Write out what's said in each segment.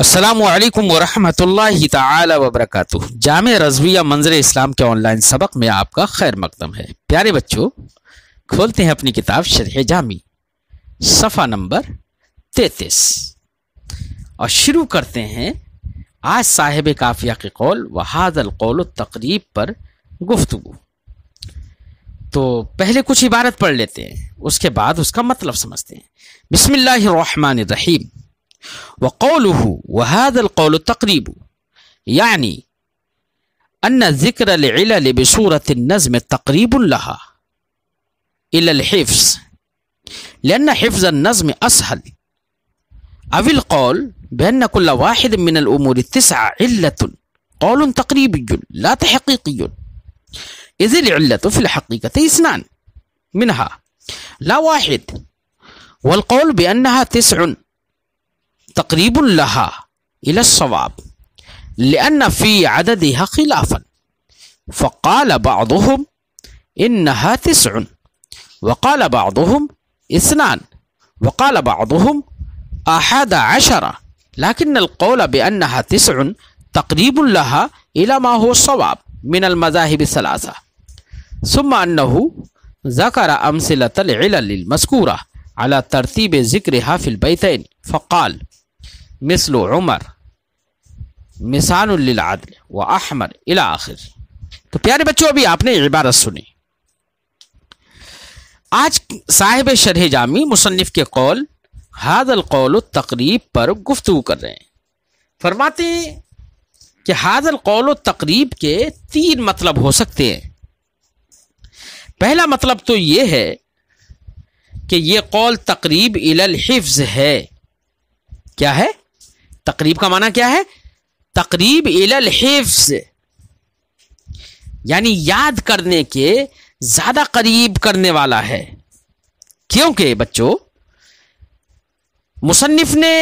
असलकम वरहमल तबरक जाम रजविया मंजर इस्लाम के ऑनलाइन सबक में आपका खैर मकदम है प्यारे बच्चों खोलते हैं अपनी किताब शरह जामी सफ़ा नंबर तैतीस और शुरू करते हैं आज साहेब काफिया के कौल वहादल कौल तकरीब पर गुफ्तु तो पहले कुछ इबारत पढ़ लेते हैं उसके बाद उसका मतलब समझते हैं रहीम وقوله وهذا القول التقريب يعني أن ذكر العلل بصورة النزم تقريب لها إلى الحفظ لأن حفظ النظم أسهل أو القول بأن كل واحد من الأمور التسعة علة قول تقريبي لا تحقيقي إذ العلة في الحقيقة اثنان منها لا واحد والقول بأنها تسع تقريب لها إلى الصواب لأن في عددها خلافا فقال بعضهم إنها تسع وقال بعضهم اثنان وقال بعضهم أحد عشر لكن القول بأنها تسع تقريب لها إلى ما هو الصواب من المذاهب الثلاثة ثم أنه ذكر أمثلة العلل المذكورة على ترتيب ذكرها في البيتين فقال मिसल उमर मिसानदिल व अहमर इला आखिर तो प्यारे बच्चों अभी आपने इबारत सुनी आज साहिब शरह जामी मुसनफ़ के कौल हादल कौल तकरीब पर गुफ्तु कर रहे हैं फरमाते हैं कि हादल कौल तकरीब के तीन मतलब हो सकते हैं पहला मतलब तो ये है कि ये कौल तकरीब इलल हिफ्ज है क्या है तकरीब का माना क्या है तकरीब इलल हिफ्स यानी याद करने के ज़्यादा करीब करने वाला है क्योंकि बच्चों मुसन्फ़ ने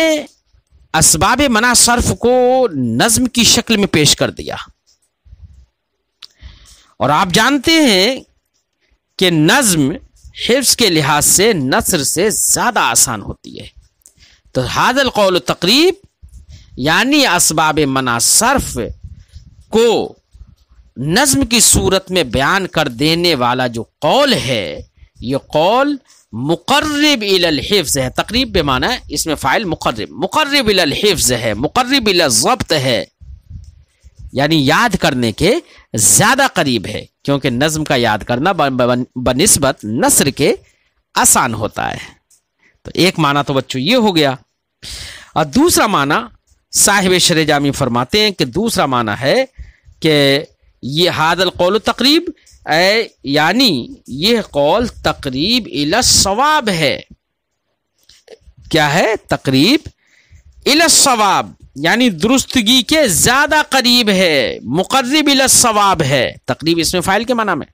इसबाब मना सर्फ को नज्म की शक्ल में पेश कर दिया और आप जानते हैं कि नज्म हिफ्स के लिहाज से नसर से ज़्यादा आसान होती है तो हादल कौल तकरीब यानी इसबाब मना सर्फ को नज्म की सूरत में बयान कर देने वाला जो कौल है ये कौल मुकर्रब हिफ्ज़ है तकरीब पे माना है इसमें फ़ाइल मुकर्रब मुकर्रब हिफ्ज़ है मुकर्रब ज़ब्त है यानी याद करने के ज़्यादा करीब है क्योंकि नज्म का याद करना बनस्बत नसर के आसान होता है तो एक माना तो बच्चों ये हो गया और दूसरा माना साहिब शर जामी फरमाते हैं कि दूसरा माना है कि ये हादल कौल तकरीब ए यानी यह कौल तकरीब इला है क्या है तकरीब इला यानी दुरुस्तगी के ज़्यादा करीब है मुकर्रब इला है तकरीब इसमें फ़ाइल के माना में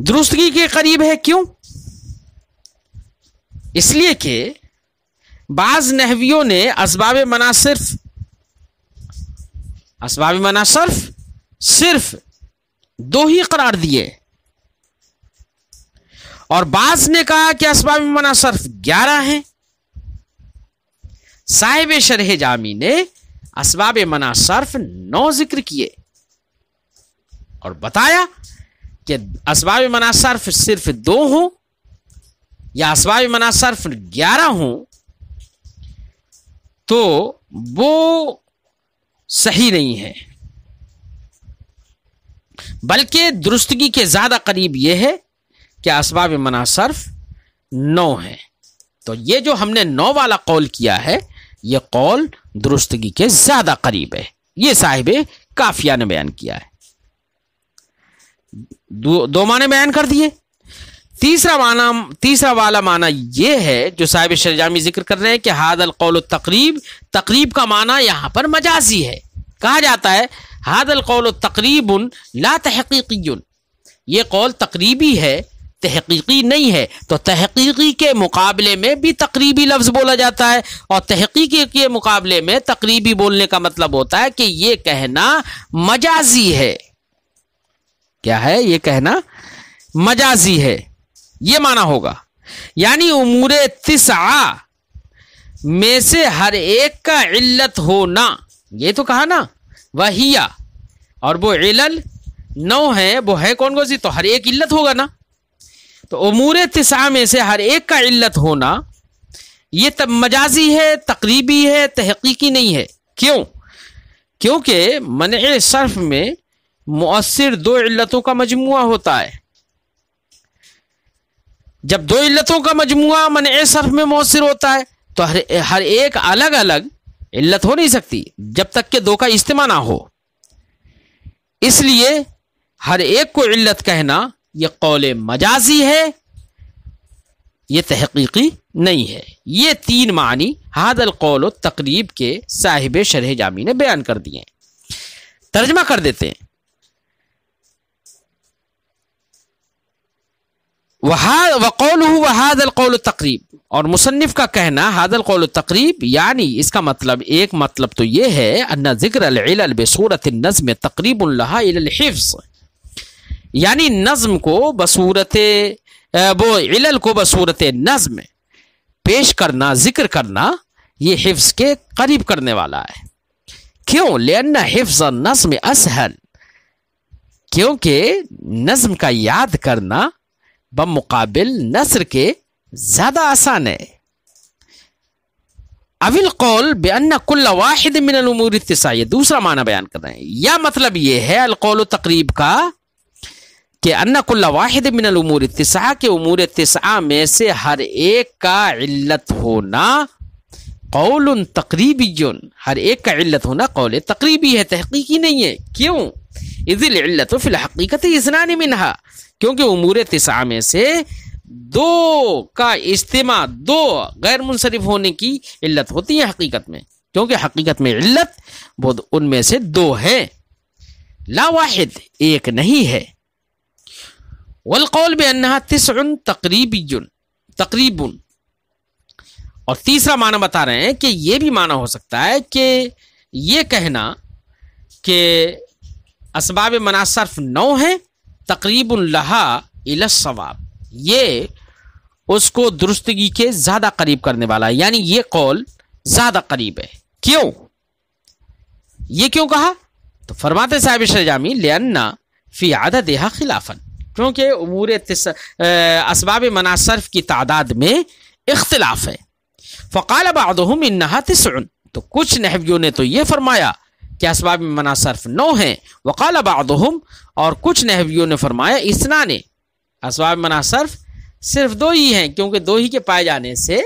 दुरुस्तगी के करीब है क्यों इसलिए कि बाज नहवियों ने असबाब मना सिर्फ असबाब मना सिर्फ सिर्फ दो ही करार दिए और बाज ने कहा कि असबाब मना सिर्फ ग्यारह हैं साहिब शरह जामी ने असबाब मना सिर्फ नौ जिक्र किए और बताया कि असबाब मना सिर्फ सिर्फ दो हो या असबाब मना सिर्फ ग्यारह हों तो वो सही नहीं है बल्कि दुरुस्तगी के ज़्यादा करीब यह है कि असबाब मनासरफ नौ है तो ये जो हमने नौ वाला कौल किया है ये कौल दुरुस्तगी के ज़्यादा करीब है ये साहिब काफिया ने बयान किया है दो, दो माने बयान कर दिए तीसरा माना तीसरा वाला माना यह है जो साहिब शरजामी जिक्र कर रहे हैं कि हादल कौल तकरीब तकरीब का माना यहां पर मजाजी है कहा जाता है हादल कौल तकरीब ला तहकी ये कौल तकरीबी है तहकीकी नहीं है तो तहकीकी के मुकाबले में भी तकरीबी लफ्ज़ बोला जाता है और तहकीकी के मुकाबले में तकरीबी बोलने का मतलब होता है कि ये कहना मजाजी है क्या है ये कहना मजाजी है ये माना होगा यानी उमूर तिसा में से हर एक का इल्लत होना ये तो कहा ना वहिया और वो इलल नौ है वो है कौन कौन सी तो हर एक इल्लत होगा ना तो उमूर तिसा में से हर एक का इल्लत होना ये तब मजाजी है तकरीबी है तहकीकी नहीं है क्यों क्योंकि मन सर्फ में मौसर दो इल्लतों का मजमु होता है जब दो इल्लतों का मजमु मन सर्फ में मौसर होता है तो हर हर एक अलग अलग इल्लत हो नहीं सकती जब तक के दो का इज्तम ना हो इसलिए हर एक को इल्लत कहना यह कौल मजाजी है ये तहकीकी नहीं है ये तीन मानी हादल कौल तकरीब के साहिब शरह जामी ने बयान कर दिए तर्जमा कर देते हैं वहा हूँ वहादल कौल तकरीब और मुसनफ़ का कहना हादल कौल तकरीब यानी इसका मतलब एक मतलब तो ये है अन्ना जिक्र बसूरत नज़म तकरीब हिफ्स यानी नज़म को बसूरत वो इलल को बसूरत नज़म पेश करना जिक्र करना ये हिफ्स के करीब करने वाला है क्यों लेना हिफ्ज नज़म असहल क्योंकि नज़म का याद करना बमुकाबिल नसर के ज़्यादा आसान है अविल कौल बेअन्ना कुल्ला मिनमूर इतसाई दूसरा माना बयान कर रहे हैं यह मतलब यह है अलकौल तकरीब का कि अन्ना वाहिद मिनमूर इतसा के उमूर इतसा में से हर एक का इल्लत होना कौल तकरीबी हर एक का इल्लत होना कौल तकरीबी है तहकीकी नहीं है क्यों इजिल इल्लत फ़िलहकीकत इसनान मिनहा क्योंकि उमूर तिसा में से दो का इज्तम दो गैर मुनसरफ होने की इल्लत होती है हकीकत में क्योंकि हकीकत में इल्लत वो उनमें से दो है ला वाहिद एक नहीं है वलकौल बेअन्ना तिसन तकरीबी तकरीबन और तीसरा माना बता रहे हैं कि यह भी माना हो सकता है कि ये कहना कि इसबाब मनासरफ नौ हैं तकरीब इलसवाब ये उसको दुरुस्तगी के ज़्यादा करीब करने वाला है यानी ये कौल ज़्यादा करीब है क्यों ये क्यों कहा तो फरमाते साहब शामी लेना फ़ी आदत खिलाफन क्योंकि उमूर इसबाब मनासरफ की तादाद में इख्तलाफ है फ़काल बदहम इन्हा तसुन तो कुछ नहवियों ने तो ये फरमाया कि इसबाब मना सर्फ नौ हैं वकाल बदहम और कुछ नहवियों ने फरमाया इसना ने इसबाब मना सर्फ सिर्फ दो ही हैं क्योंकि दो ही के पाए जाने से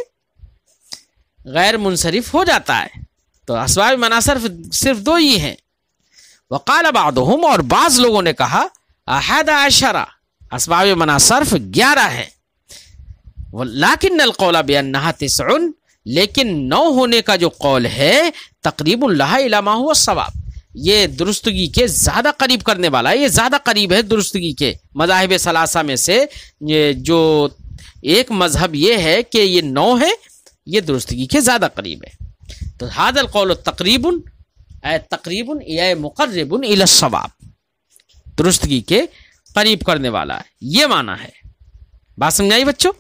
गैर मुनसरफ हो जाता है तो इसबाब मना सर्फ सिर्फ दो ही हैं वकाल बदहम और बाज़ लोगों ने कहा अहद आशरा इसबाब मना सर्फ ग्यारह हैं लाकिन नलकौला नहा तसन लेकिन नौ होने का जो कौल है इलामा हुआ सवाब ये दुरुस्तगी के ज़्यादा करीब करने वाला है ये ज़्यादा करीब है दुरुस्तगी के मजाहब सलासा में से ये जो एक मजहब ये है कि ये नौ है ये दुरुस्तगी के ज़्यादा करीब है तो हादल कौल तकरीबन ए तकरीबन ए मुकर्रबन इलसवाब दुरुस्तगी के करीब करने वाला है ये माना है बात समझाई बच्चों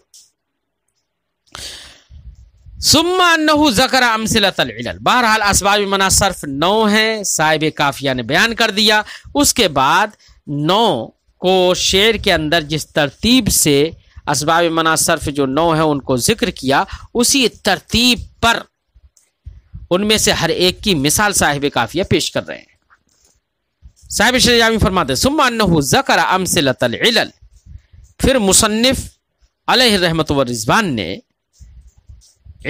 सुम्मानहू जकर अमसिलतल बहरहाल असबाब मना सर्फ नौ हैं साहिब काफिया ने बयान कर दिया उसके बाद नौ को शेर के अंदर जिस तरतीब से इसबाब मना सर्फ जो नौ है उनको जिक्र किया उसी तरतीब पर उनमें से हर एक की मिसाल साहिब काफिया पेश कर रहे हैं साहिब शजामी फरमाते नहु जकर अमसिलतल फिर मुसनफ़ अलहमत रिजवान ने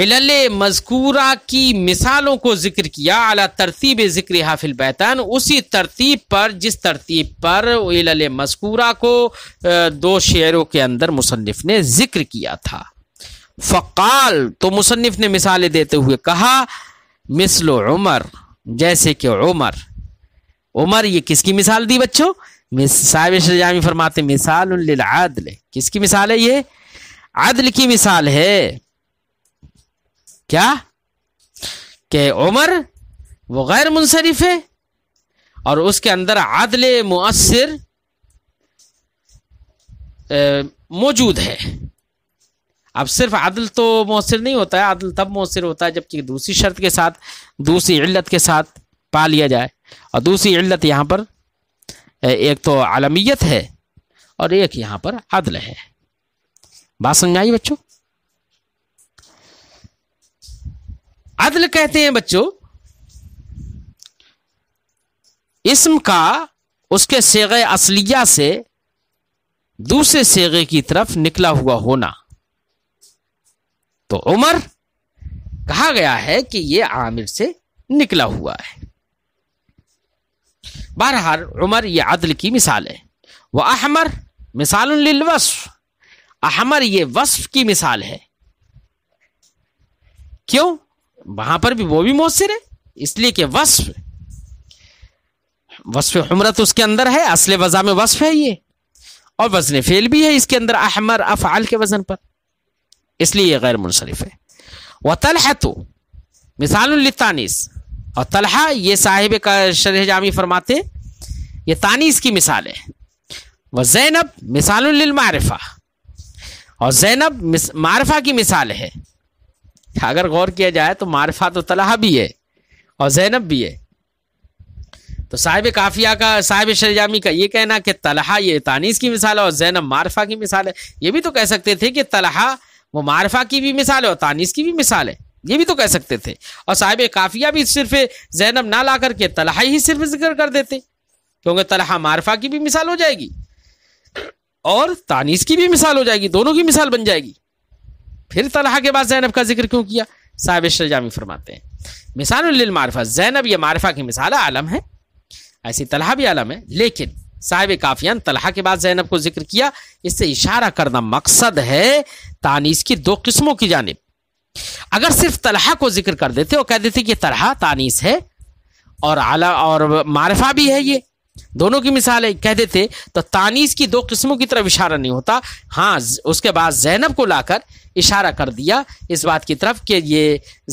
इलल मजकूरा की मिसालों को जिक्र किया अला तरतीब जिक्र हाफिल बैतन उसी तरतीब पर जिस तरतीब पर इलल मजकूरा को दो शेरों के अंदर मुसनफ़ ने जिक्र किया था फ़काल तो मुसनफ़ ने मिसालें देते हुए कहा मिसल उमर जैसे कि उमर उमर ये किसकी मिसाल दी बच्चों साहिब शजामी फरमाते मिसाल किसकी मिसाल है ये आदल की मिसाल है क्या कि उमर वो गैर मुनसरफ है और उसके अंदर आदल मुसर मौजूद है अब सिर्फ आदल तो मौसर नहीं होता है आदल तब मौसर होता है जबकि दूसरी शर्त के साथ दूसरी इल्लत के साथ पा लिया जाए और दूसरी इल्लत यहाँ पर एक तो आलमियत है और एक यहाँ पर आदल है बात समझ आई बच्चों अदल कहते हैं बच्चों इसम का उसके सेगे असलिया से दूसरे सेगे की तरफ निकला हुआ होना तो उमर कहा गया है कि ये आमिर से निकला हुआ है बहरहाल उमर ये अदल की मिसाल है वह अहमर मिसाल वस्फ अहमर ये वस्फ की मिसाल है क्यों वहां पर भी वो भी मौसर है इसलिए कि वस्फ वस्फ हमरत उसके अंदर है असले वज़ा में वस्फ है ये और वजन फेल भी है इसके अंदर अहमर अफ़ाल के वजन पर इसलिए ये गैर मुनसरफ है तल है तो मिसालतानीस और तलहा ये साहिब का शरह जामी फरमाते ये तानीस की मिसाल है वह जैनब मिसालमारफ़ा और जैनब मारफ़ा की मिसाल है अगर गौर किया जाए तो मारफात तलाह भी है और जैनब भी है तो साहिब काफिया का साहिब शरजामी का ये कहना कि तलहा ये तानीस की मिसाल है और जैनब मारफा की मिसाल है ये भी तो कह सकते थे कि तलहा वो मारफा की भी मिसाल है और तानीस की भी मिसाल है ये भी तो कह सकते थे और साहिब काफिया भी सिर्फ जैनब ना ला करके तलहा ही सिर्फ जिक्र कर देते क्योंकि तलहा मारफा की भी मिसाल हो जाएगी और तानीस की भी मिसाल हो जाएगी दोनों की मिसाल बन जाएगी फिर तलहा के बाद जैनब का जिक्र क्यों किया साहब शामी फरमाते हैं मिसाल जैनब यह मारफा की मिसाल आलम है ऐसी तलहा भी आलम है लेकिन साहिब काफियान तलहा के बाद जैनब को जिक्र किया इससे इशारा करना मकसद है तानीस की दो किस्मों की जानब अगर सिर्फ तलहा को जिक्र कर देते और कह देते कि तलहा तानीस है और आला और मारफा भी है ये दोनों की मिसाल एक कह देते तो तानीस की दो किस्मों की तरफ इशारा नहीं होता हाँ उसके बाद जैनब को लाकर इशारा कर दिया इस बात की तरफ कि ये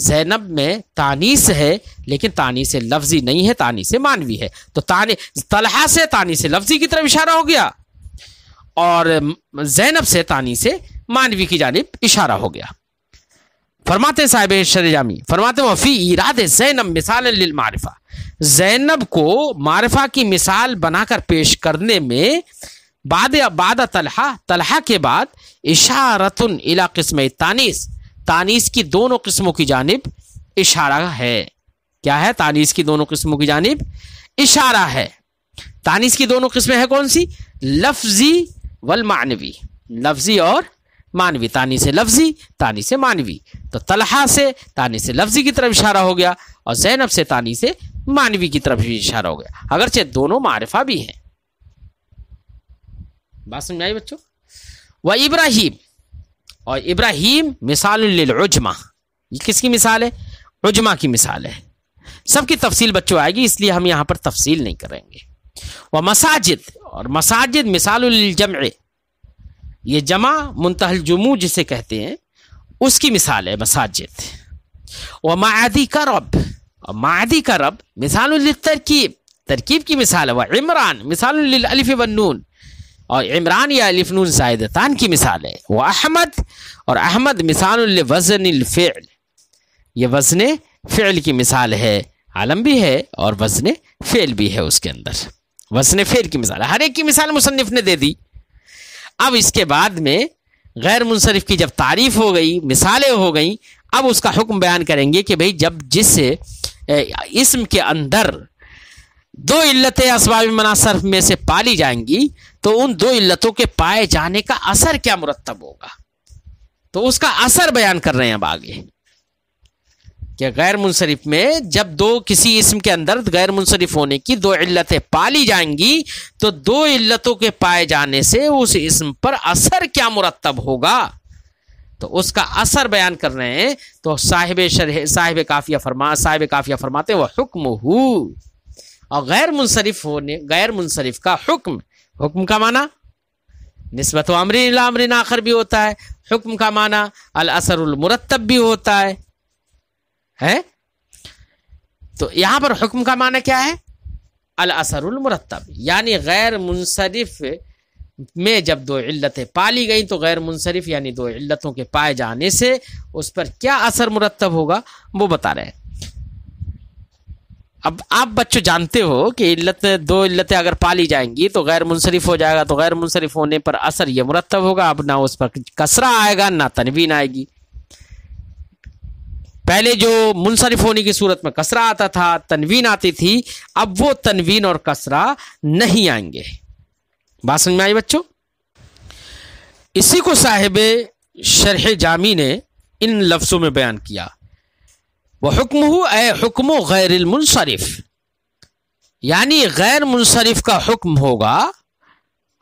जैनब में तानीस है लेकिन तानी से लफ्जी नहीं है से मानवी है तो तानी तलहा से तानी से लफ्जी की तरफ इशारा हो गया और जैनब से से मानवी की जानब इशारा हो गया फरमाते साहब शरजामी फरमाते वफ़ी इराद जैनब मिसाल मारफा जैनब को मारफा की मिसाल बनाकर पेश करने में बाद बाद तलहा तलहा के बाद इशारतन इला किस्म तानीस तानीस की दोनों किस्मों की जानब इशारा है क्या है तानीस की दोनों किस्मों की जानब इशारा है तानीस की दोनों किस्में हैं कौन सी लफ्जी वलमानवी लफ्जी और मानवी तानी से लफ्जी तानी से मानवी तो तलहा से तानी से लफ्जी की तरफ इशारा हो गया और जैनब से तानी से मानवी की तरफ भी इशारा हो गया अगरचे दोनों मारिफा भी हैं बात समझ आई बच्चों वह इब्राहिम और इब्राहिम मिसाल उजमा ये किसकी मिसाल है उजमा की मिसाल है सबकी तफसील बच्चों आएगी इसलिए हम यहाँ पर तफसील नहीं करेंगे वह मसाजिद और मसाजिद मिसाल जमे ये जमा मुंतहल जुमू जिसे कहते हैं उसकी मिसाल है मसाजिद वह मादी का रब और मायादी का रब मिसाल तरकीब तरकीब की मिसाल है वह इमरान मिसाल अलिफ नून और इमरान या अलिफ नून की मिसाल है वह अहमद और अहमद मिसाल वज़न फ़िल ये वज़न फेल की मिसाल है आलम भी है और वज़न फ़ेल भी है उसके अंदर वज़न फ़ेल की मिसाल हर एक की मिसाल मुसनफ़ ने दे दी अब इसके बाद में गैर मुनसरफ की जब तारीफ हो गई मिसालें हो गई अब उसका हुक्म बयान करेंगे कि भाई जब जिस इसम के अंदर दो इल्लतें असबाब मनासर में से पाली जाएंगी तो उन दो इल्लतों के पाए जाने का असर क्या मुरतब होगा तो उसका असर बयान कर रहे हैं अब आगे कि गैर मुनसरफ में जब दो किसी इसम के अंदर गैर मुनसरफ होने की दो इल्लतें पाली जाएंगी तो दो इल्लतों के पाए जाने से उस इसम पर असर क्या मुरतब होगा तो उसका असर बयान कर रहे हैं तो साहिब शरह साहिब काफिया फरमा साहिब काफिया फरमाते वह हुक्म हु और गैर मुनसरफ होने गैर मुनसरफ का हुक्म हुक्म का माना नस्बत अमरिन अमरीन आखिर भी होता है हुक्म का माना मुरतब भी होता है है तो यहां पर हुक्म का माना क्या है अल असरुल मुरतब यानी गैर मुनसरफ में जब दो इल्लतें पाली गई तो गैर मुनसरफ यानी दो इल्लतों के पाए जाने से उस पर क्या असर मुरतब होगा वो बता रहे हैं अब आप बच्चों जानते हो कि इल्लत दो इल्लतें अगर पाली जाएंगी तो गैर मुनसरफ हो जाएगा तो गैर मुनसरफ होने पर असर यह मुरतब होगा अब ना उस पर कसरा आएगा ना तनवीन आएगी पहले जो मुनसरफ होने की सूरत में कसरा आता था तनवीन आती थी अब वो तनवीन और कसरा नहीं आएंगे बात समझ में आई बच्चों इसी को साहेब शरह जामी ने इन लफ्ज़ों में बयान किया वह हुक्म हु हुक्म गैर मुनसरफ यानी गैर मुनसरफ का हुक्म होगा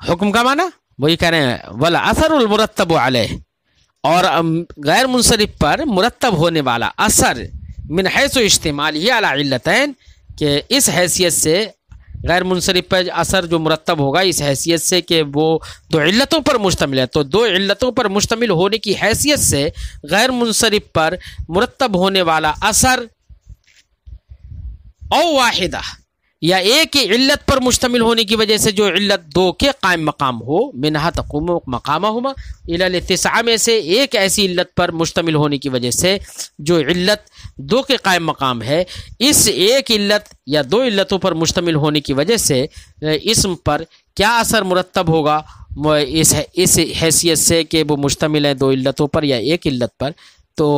हुक्म का माना वही कह रहे हैं वल असर उलमरतब आलह और गैर मुनसरफ पर मुरतब होने वाला असर मिन हैसो इस्तेमाल ही अलातन कि इस हैसियत से गैर मुनसरफ पर असर जो मुरतब होगा इस हैसियत से कि वो दो इल्लतों पर मुश्तमिल है तो दो इल्लतों पर मुश्तमिल होने की हैसियत से गैर मुनसरफ पर मुरतब होने वाला असर और वाहिदा या एक ही इल्लत पर मुश्तमिल होने की वजह से जो इल्लत दो के कायम मकाम हो मिनहा तकुम मकाम हुमा इलासा में से एक ऐसी इल्लत पर मुश्तमिल होने की वजह से जो इल्लत दो के कायम मकाम है इस एक इल्लत या दो इल्लतों पर मुश्तमिल होने की वजह से इसम पर क्या असर मुरतब होगा इस इस हैसियत से कि वो मुश्तमिल है दो इल्लतों पर या एक इल्लत पर तो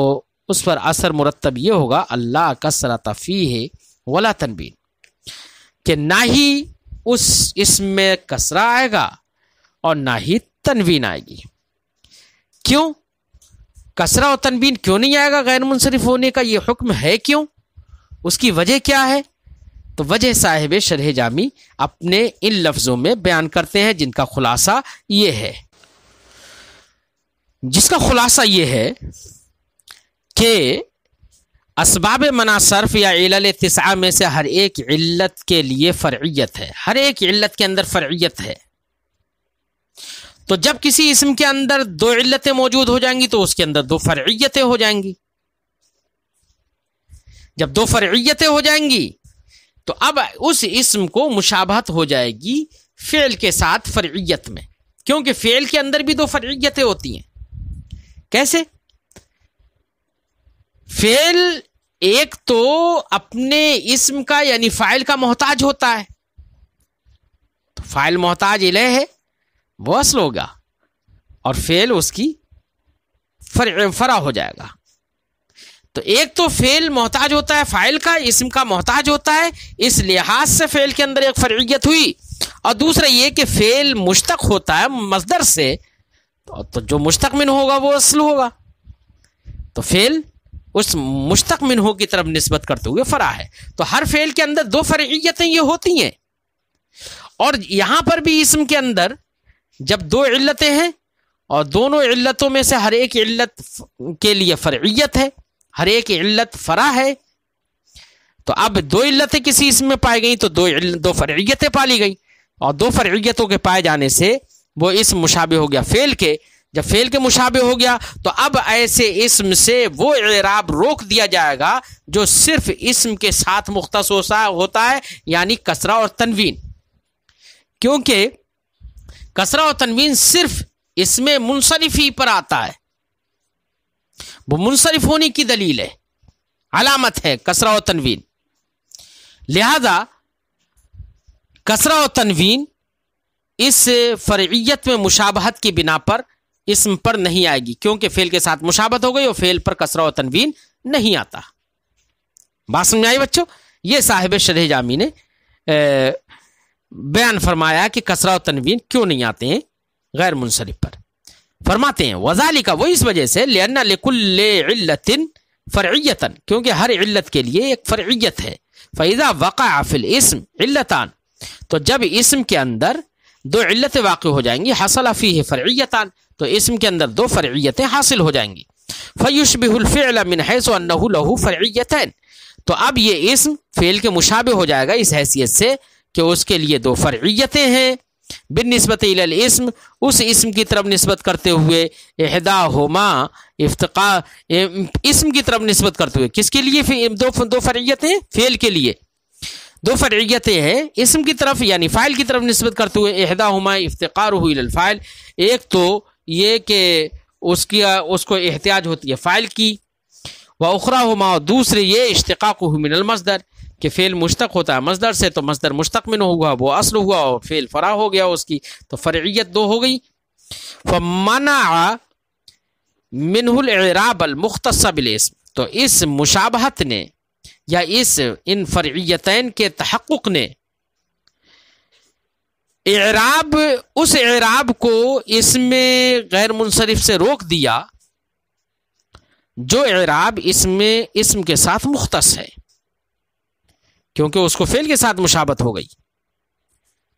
उस पर असर मुरतब ये होगा अल्लाह सरा तफ़ी है वला तनबीन कि ना ही उस इसमें कसरा आएगा और ना ही तनवीन आएगी क्यों कसरा और तनवीन क्यों नहीं आएगा गैर मुनसरफ होने का ये हुक्म है क्यों उसकी वजह क्या है तो वजह साहिब शरह जामी अपने इन लफ्ज़ों में बयान करते हैं जिनका खुलासा ये है जिसका खुलासा ये है कि इसबाब मनासरफ या में से हर एक इल्लत के लिए फरियत है हर एक इल्लत के अंदर फरियत है तो जब किसी इसम के अंदर दो इल्लतें मौजूद हो जाएंगी तो उसके अंदर दो फरियतें हो जाएंगी जब दो फरियतें हो जाएंगी तो अब उस इसम को मुशाबहत हो जाएगी फ़ेल के साथ फरियत में क्योंकि फ़ेल के अंदर भी दो फरियतें होती हैं कैसे फेल एक तो अपने इसम का यानी फाइल का मोहताज होता है तो फाइल मोहताज इले है वो असल होगा और फेल उसकी फर, फरा हो जाएगा तो एक तो फेल मोहताज होता है फाइल का इसम का मोहताज होता है इस लिहाज से फेल के अंदर एक फरियत हुई और दूसरा ये कि फेल मुश्तक होता है मजदर से तो जो मुश्तक मिन होगा वो असल होगा तो फेल उस मुश्तक मिन हो की तरफ नस्बत करते हुए फ़रा है तो हर फेल के अंदर दो फरियतें ये होती हैं और यहां पर भी इसम के अंदर जब दो इल्लतें हैं और दोनों इल्लतों में से हर एक इल्लत के लिए फरियत है हर एक इल्लत फ़रा है तो अब दो इल्लतें किसी इसम में पाई गई तो दो दो फरियतें पाली गई और दो फरियतों के पाए जाने से वो इस मुशाबे हो गया फेल के जब फेल के मुशाबे हो गया तो अब ऐसे इसम से वो एराब रोक दिया जाएगा जो सिर्फ इसम के साथ मुख्त होता है यानी कसरा और तनवीन क्योंकि कसरा और तनवीन सिर्फ इसमें मुनसरफी पर आता है वो मुनसरफ होने की दलील है अलामत है कसरा और तनवीन लिहाजा कसरा और तनवीन इस फरियत में मुशाबहत की बिना पर इसम पर नहीं आएगी क्योंकि फेल के साथ मुशाबत हो गई और फेल पर कसरा और तनवीन नहीं आता बात समझ आई बच्चों ये साहिब शरह जामी ने बयान फरमाया कि कसरा और तनवीन क्यों नहीं आते हैं गैर मुनसरफ पर फरमाते हैं वजाली का वो इस वजह से लेना लेकुल्लतिन फ़रैतन क्योंकि हर इल्लत के लिए एक फ़रैत है फ़ैज़ा वक़ाफ़िल इसम इल्लतान तो जब इसम के अंदर दो इल्लत वाक़ हो जाएंगी हसलाफ़ी है फ़रैतान तो इसम के अंदर दो फ़र्यतें हासिल हो जाएंगी फ़युश बिहुलफ़िलमिन हैसनहू लहू तो अब ये इसम फ़ेल के मुशाबे हो जाएगा इस हैसियत से कि उसके लिए दो फ़र्यतें हैं बिन नस्बत इसम उस इसम की तरफ नस्बत करते हुए अहदा होमा इफ्तार इसम की तरफ नस्बत करते हुए किसके लिए दो दो फ़र्यतें फ़ेल के लिए दो फ़र्यतें हैं इसम की तरफ यानी फ़ाइल की तरफ नस्बत करते हुए अहदा हुमा इफ्तार फाइल एक तो ये कि उसकी उसको एहतियाज होती है फ़ाइल की व उखरा हुमा दूसरे ये इश्तक़ाक़ मिनल मजदर कि फ़ेल मुश्तक होता है मजदर से तो मजदर मुश्तक में हुआ वो असल हुआ और फ़ेल फ़रा हो गया उसकी तो फ़र्यत दो हो गई फमना मिनहराबल मुख्तसबिलस तो इस मुशाबहत ने या इस इन फ़र्यतन के तहक़ ने एराब उस एराब को इसमें गैर मुनसरफ से रोक दिया जो एराब इसमें इसम के साथ मुख्तस है क्योंकि उसको फेल के साथ मुशाबत हो गई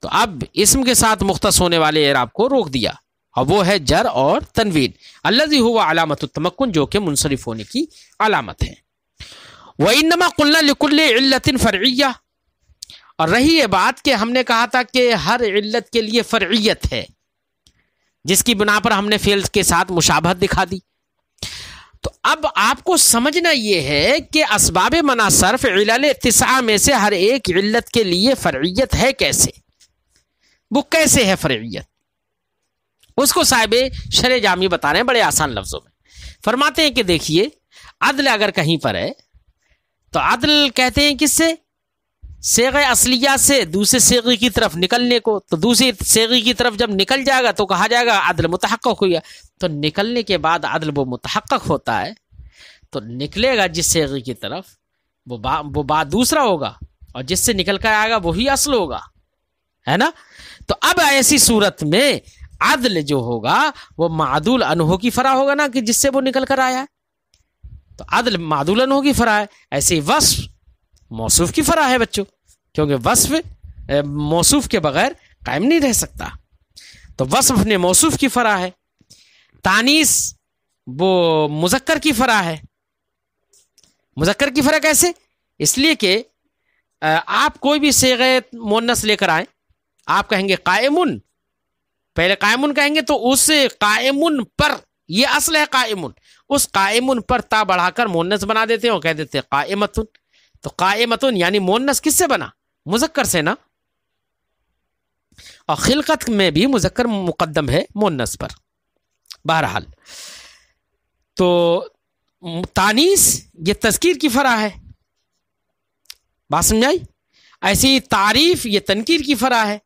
तो अब इसम के साथ मुख्तस होने वाले एराब को रोक दिया और वो है जर और तनवीन अल्लाजी हुआ अलामत तमक्न जो कि मुनसरफ होने की अलामत है वही नमा कुल्ला लिकुल्ल फरिया और रही ये बात कि हमने कहा था कि हर इल्लत के लिए फरियत है जिसकी बिना पर हमने फेल्स के साथ मुशाबहत दिखा दी तो अब आपको समझना यह है कि इसबाब मनासरफ इलातसा में से हर एक इल्लत के लिए फरियत है कैसे वो कैसे है फरियत उसको साहिब शर जामी बता रहे हैं बड़े आसान लफ्ज़ों में फरमाते हैं कि देखिए अदल अगर कहीं पर है तो अदल कहते हैं किससे सेग असलिया से दूसरे सेगे की तरफ निकलने को तो दूसरे सेगे की तरफ जब निकल जाएगा तो कहा जाएगा अदल मुतहक हो गया तो निकलने के बाद अदल वो मुतहक होता है तो निकलेगा जिस सेगे की तरफ वो बा वो बात दूसरा होगा और जिससे निकल कर आएगा वही असल होगा है ना तो अब ऐसी सूरत में अदल जो होगा वो मादुल अनहो की फरा होगा ना कि जिससे वो निकल कर आया तो अदल मादुल अनहो की फरा है ऐसे वस्फ मौसूफ की फरा है बच्चों क्योंकि वसफ मौसूफ के बगैर कायम नहीं रह सकता तो वसफ ने मौसूफ की फरा है तानीस वो मुजक्कर की फरा है मुजक्कर की फरा कैसे इसलिए कि आप कोई भी सेग मोनस लेकर आए आप कहेंगे कायमुन पहले कायमुन कहेंगे तो उस कायमुन पर ये असल है कायमुन उस कायमुन पर ता बढ़ाकर मोनस बना देते हैं और कह देते हैं कायमतुन तो कायमतन यानी मोन्नस किससे बना मुजक्कर से ना और खिलकत में भी मुजक्कर मुकदम है मोनस पर बहरहाल तो तानीस ये तस्कीर की फरा है बात समझाई ऐसी तारीफ ये तनकीर की फरा है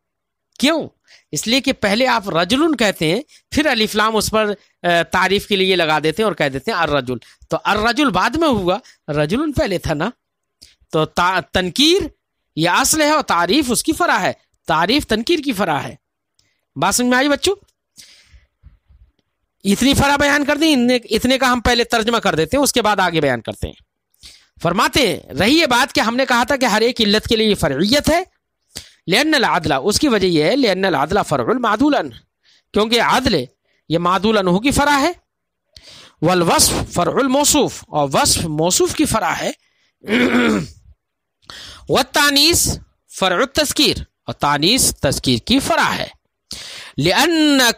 क्यों इसलिए कि पहले आप रजुल कहते हैं फिर अलीफलाम उस पर तारीफ के लिए लगा देते हैं और कह देते हैं अर्रजुल तो अर्रजुल बाद में हुआ रजुल पहले था ना तो तनकीर यह असल है और तारीफ उसकी फरा है तारीफ तनकीर की फरा है बात समझ में आई बच्चों इतनी फरा बयान कर दी इतने का हम पहले तर्जमा कर देते हैं उसके बाद आगे बयान करते हैं फरमाते हैं रही ये बात कि हमने कहा था कि हर एक इल्लत के लिए ये फरियत है लेन आदला उसकी वजह यह है लेन आदला फ़रल मादुलन क्योंकि आदल ये मादूलन की फ़रा है वल वसफ़ मौसूफ़ और वसफ़ मौसूफ़ की फ़रा है व तानीस फ़र् तस्कीर और तानीस तस्कीर की फ़रा है लिअन्न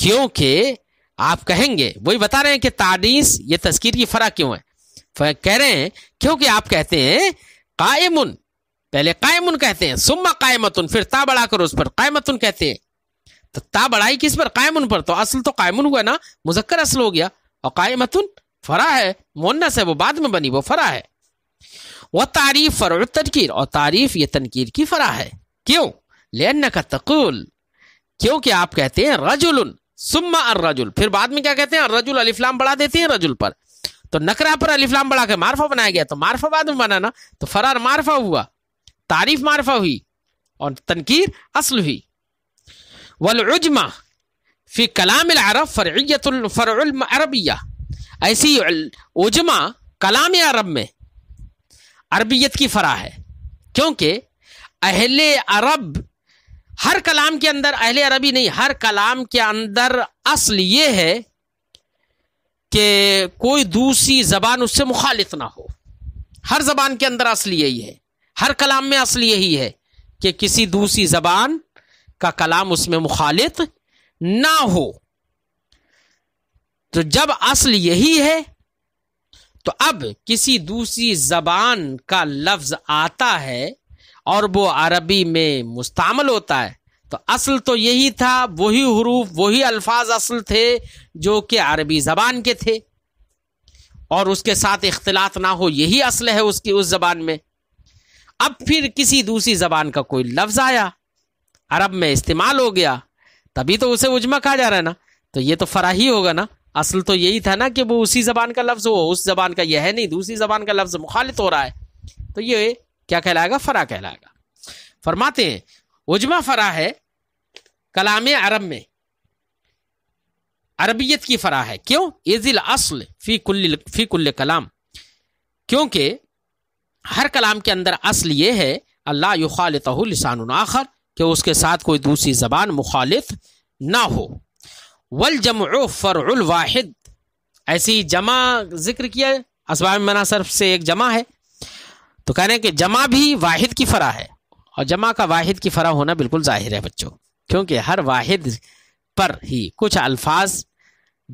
क्योंकि आप कहेंगे वही बता रहे हैं कि तानीस ये तस्कीर की फ़रा क्यों है कह रहे हैं क्योंकि आप कहते हैं कायमुन पहले कायमुन कहते हैं सुम्मा कायमतुन फिर ता बड़ा कर उस पर कायमतुन कहते हैं तो ता बड़ाई किस पर कायमुन पर तो असल तो कायमुन हुआ ना मुजक्कर असल हो गया और कायमतुन फरा है मोन्नस है वो बाद में बनी वो फरा है व तारीफ फ़र तनकीर और तारीफ ये तनकीर की फ़रा है क्यों लेन का तकुल क्योंकि आप कहते हैं रजुल सुम्मा रजुल फिर बाद में क्या कहते हैं रजुल अलिफ्लाम बढ़ा देते हैं रजुल पर तो नकरा पर अलिफ्लाम बढ़ा के मारफा बनाया गया तो मारफा बाद में बनाना तो फरार मारफा हुआ तारीफ मारफा हुई और तनकीर असल हुई वलुजमा फिर कलाम अरब फ़रत फ़रअरबिया ऐसी उजमा कलाम अरब में अरबियत की फरा है क्योंकि अहले अरब हर कलाम के अंदर अहले अरबी नहीं हर कलाम के अंदर असल ये है कि कोई दूसरी ज़बान उससे मुखालिफ ना हो हर ज़बान के अंदर असल यही है हर कलाम में असल यही है कि किसी दूसरी ज़बान का कलाम उसमें मुखालिफ ना हो तो जब असल यही है तो अब किसी दूसरी जबान का लफ्ज आता है और वो अरबी में मुस्तमल होता है तो असल तो यही था वही हरूफ वही अल्फाज असल थे जो कि अरबी जबान के थे और उसके साथ इख्तलात ना हो यही असल है उसकी उस जबान में अब फिर किसी दूसरी जबान का कोई लफ्ज आया अरब में इस्तेमाल हो गया तभी तो उसे उजमा कहा जा रहा है ना तो ये तो फराही होगा ना असल तो यही था ना कि वो उसी ज़बान का लफ्ज़ हो उस ज़बान का यह है नहीं दूसरी ज़बान का लफ्ज़ मुखालत हो रहा है तो ये क्या कहलाएगा फ़रा कहलाएगा फरमाते हैं उजमा फ़रा है कलाम अरब में अरबियत की फ़रा है क्यों इजिल असल फ़ी कुल फ़ी कुल कलाम क्योंकि हर कलाम के अंदर असल ये है अल्लाह युखालत लसान आखर कि उसके साथ कोई दूसरी ज़बान मुखालिफ ना हो वल जम फ़रवाद वाहिद ऐसी जमा जिक्र किया है असबाब मनासरफ से एक जमा है तो कह रहे हैं कि जमा भी वाहिद की फ़रा है और जमा का वाहिद की फ़रा होना बिल्कुल ज़ाहिर है बच्चों क्योंकि हर वाहिद पर ही कुछ अल्फाज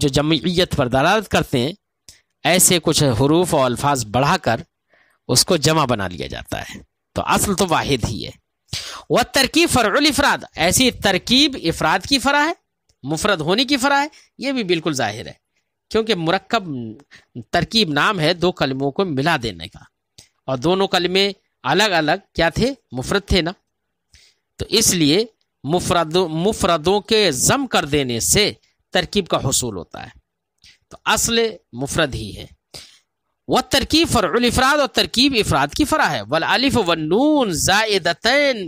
जो जमीयत पर दलालत करते हैं ऐसे कुछ हरूफ और अल्फाज बढ़ाकर उसको जमा बना लिया जाता है तो असल तो वाहिद ही है वह तरकीब फ़रउल इफराद ऐसी तरकीब इफराद की फ़रा है मुफरत होने की फरा है ये भी बिल्कुल जाहिर है क्योंकि मरकब तरकीब नाम है दो कलमों को मिला देने का और दोनों कलमे अलग अलग क्या थे मुफरत थे ना तो इसलिए मुफरद मुफरदों के जम कर देने से तरकीब का हसूल होता है तो असल मुफरद ही है वह तरकीब फ़रफ़राद और तरकीब इफराद की फ़रा है वल अलिफ व नून जायदतन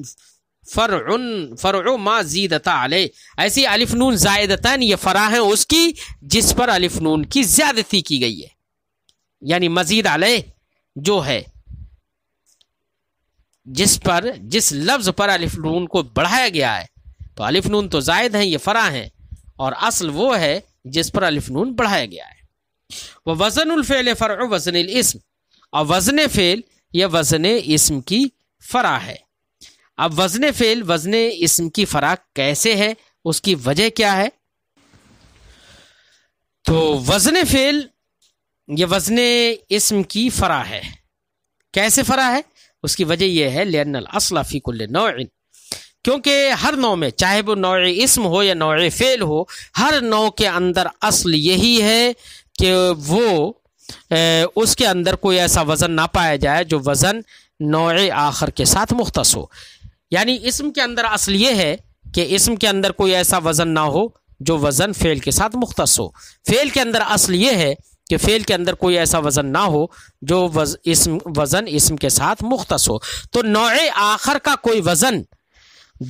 फ़र फ़र मा जीदता अले ऐसी अलिफ नून जायदता ये फ़रा है उसकी जिस पर अलिफ नून की ज़्यादती की गई है यानी मज़ीद अले जो है जिस पर जिस लफ्ज़ पर अलिफ नून को बढ़ाया गया है तो अलिफ नून तो जायद हैं ये फ़रा हैं और असल वो है जिस पर अलिफ नून बढ़ाया गया है वह वज़नफ़ेल फ़र वज़न इसम और वज़न फ़ेल यह वज़न इसम की फ़रा है अब वजन फेल वजन इसम की फराक कैसे है उसकी वजह क्या है तो वजन फेल ये वजन इसम की फरा है कैसे फरा है उसकी वजह यह है लेनल असलाफ़ी कुल नौ क्योंकि हर नौ में चाहे वो नौ इसम हो या नौ फेल हो हर नौ के अंदर असल यही है कि वो ए, उसके अंदर कोई ऐसा वज़न ना पाया जाए जो वज़न नौ आखर के साथ मुख्त हो यानी इसम के अंदर असल ये है कि इसम के अंदर कोई ऐसा वज़न ना हो जो वज़न फ़ेल के साथ मुख्त हो फ़ेल के अंदर असल ये है कि फ़ेल के अंदर कोई ऐसा वज़न ना हो जो वज, इसम वज़न इसम के साथ मुख्त हो तो नौए आखर का कोई वज़न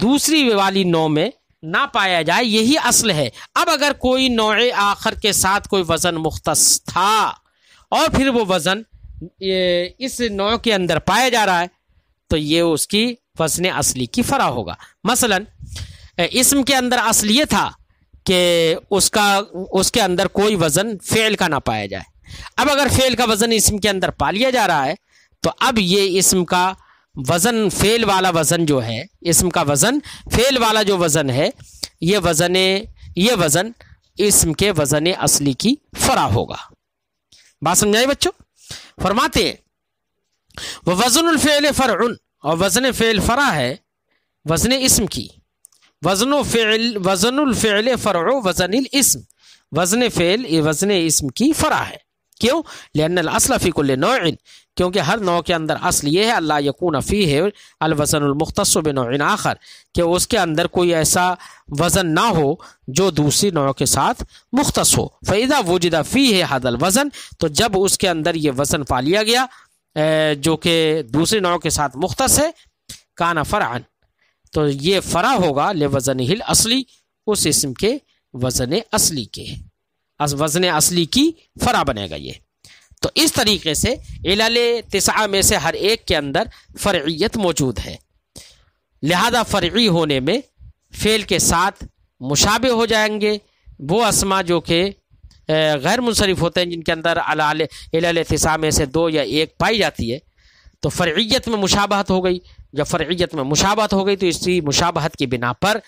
दूसरी वाली नौ में ना पाया जाए यही असल है अब अगर कोई नौए आखर के साथ कोई वज़न मुख्त था और फिर वो वज़न इस नौ के अंदर पाया जा रहा है तो ये उसकी वजन असली की फरा होगा मसलन इसम के अंदर असली ये था कि उसका उसके अंदर कोई वज़न फ़ेल का ना पाया जाए अब अगर फ़ेल का वज़न इसम के अंदर पा लिया जा रहा है तो अब ये इसम का वज़न फ़ेल वाला वज़न जो है इसम का वज़न फ़ेल वाला जो वज़न है ये वज़न ये वज़न इसम के वज़न असली की फरा होगा बात समझाए बच्चों फरमाते हैं वह वज़न फ़ेल फर और वज़न फ़ैल फ़रा है वज़न इसम की वज़न फ़ैल वजन फ़ैल फ़रा वज़न इसम वज़न फ़ैल वज़न इसम की फ़रा है क्यों लेनल लनसलफ़ीकुल नौन क्योंकि हर नौ के अंदर असल ये है अल्लाह यकून फ़ी है अलवज़नमख्तसब नौन आखर कि उसके अंदर कोई ऐसा वज़न ना हो जो दूसरी नौ के साथ मुख्तस हो फ़ैदा वजदा फ़ी है हदल वज़न तो जब उसके अंदर ये वज़न पा लिया गया जो कि दूसरी नाव के साथ मुख्त है काना फ़रान तो ये फ़रा होगा ले वज़न हिल असली उस इसम के वज़न असली के अस वज़न असली की फ़रा बनेगा ये तो इस तरीके से एल तसा में से हर एक के अंदर फ़रियत मौजूद है लिहाजा फरी होने में फ़ेल के साथ मुशाबे हो जाएंगे वो असमा जो कि गैर मुनसरफ होते हैं जिनके अंदर अलासा में से दो या एक पाई जाती है तो फ़र्यत में मुशाबहत हो गई जब फ़र्यत में मुशाबहत हो गई तो इसी मुशाबहत की बिना पर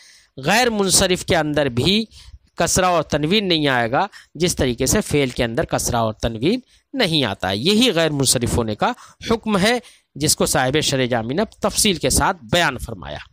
गैर मुनसरफ के अंदर भी कसरा और तनवीन नहीं आएगा जिस तरीके से फ़ेल के अंदर कसरा और तनवीन नहीं आता है यही गैर मुनसरफ होने का हुक्म है जिसको साहिब शर जामिन तफसील के साथ बयान फरमाया